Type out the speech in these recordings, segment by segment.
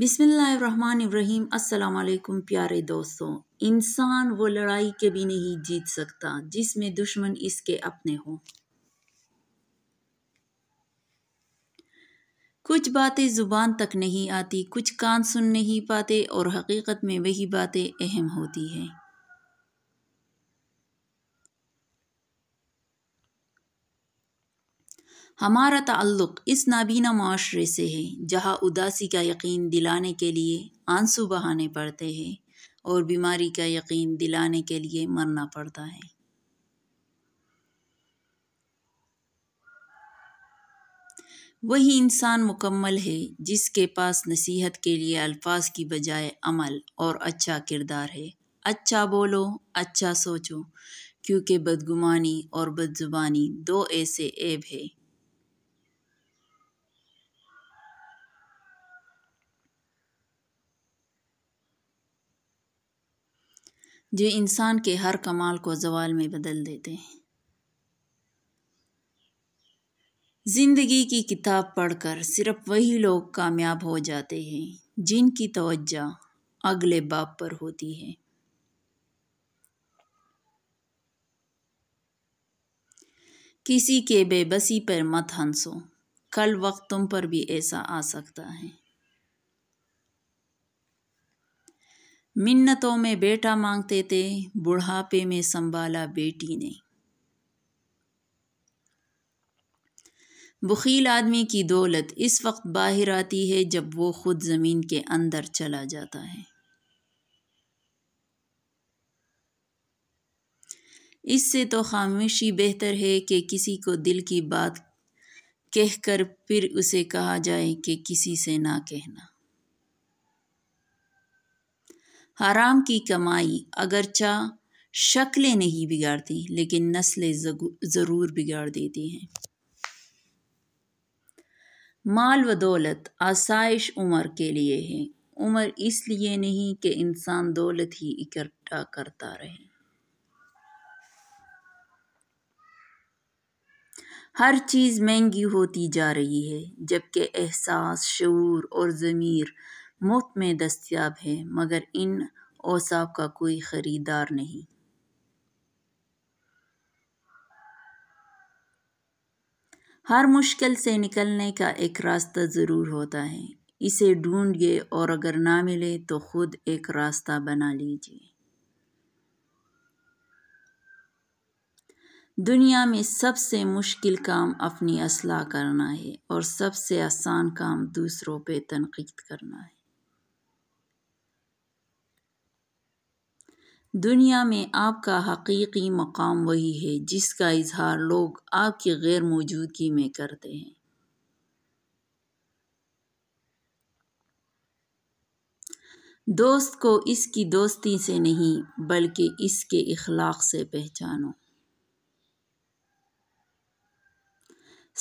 बिसमीम अस्सलाम प्यारे दोस्तों इंसान वो लड़ाई के भी नहीं जीत सकता जिसमें दुश्मन इसके अपने हो कुछ बातें ज़ुबान तक नहीं आती कुछ कान सुन नहीं पाते और हकीकत में वही बातें अहम होती हैं हमारा ताल्लुक़ इस नाबीना माशरे से है जहाँ उदासी का यकीन दिलाने के लिए आंसू बहाने पड़ते हैं और बीमारी का यकीन दिलाने के लिए मरना पड़ता है वही इंसान मुकम्मल है जिसके पास नसीहत के लिए अल्फाज की बजाय अमल और अच्छा किरदार है अच्छा बोलो अच्छा सोचो क्योंकि बदगुमानी और बदजुबानी दो ऐसे ऐब है जो इंसान के हर कमाल को जवाल में बदल देते हैं ज़िंदगी की किताब पढ़कर सिर्फ वही लोग कामयाब हो जाते हैं जिनकी तवज्जा अगले बाप पर होती है किसी के बेबसी पर मत हंसो कल वक्त तुम पर भी ऐसा आ सकता है मिन्नतों में बेटा मांगते थे बुढ़ापे में संभाला बेटी ने बखील आदमी की दौलत इस वक्त बाहर आती है जब वो खुद ज़मीन के अंदर चला जाता है इससे तो खामोशी बेहतर है कि किसी को दिल की बात कहकर फिर उसे कहा जाए कि किसी से ना कहना हराम की कमाई अगरचा शक्लें नहीं बिगाड़ती लेकिन नस्लें ज़रूर बिगाड़ देती हैं माल व दौलत आसाइश उम्र के लिए है उम्र इसलिए नहीं कि इंसान दौलत ही इकट्ठा करता रहे हर चीज़ महंगी होती जा रही है जबकि एहसास शूर और ज़मीर मुफ्त में दस्तियाब है मगर इन औसाफ का कोई ख़रीदार नहीं हर मुश्किल से निकलने का एक रास्ता ज़रूर होता है इसे ढूंढिए और अगर ना मिले तो ख़ुद एक रास्ता बना लीजिए दुनिया में सबसे मुश्किल काम अपनी असलाह करना है और सबसे आसान काम दूसरों पे तनकीद करना है दुनिया में आपका हकीकी मकाम वही है जिसका इजहार लोग आपकी गैर मौजूदगी में करते हैं दोस्त को इसकी दोस्ती से नहीं बल्कि इसके इखलाक से पहचानो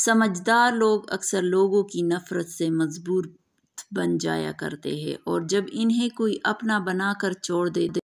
समझदार लोग अक्सर लोगों की नफ़रत से मजबूर बन जाया करते हैं और जब इन्हें कोई अपना बनाकर छोड़ दे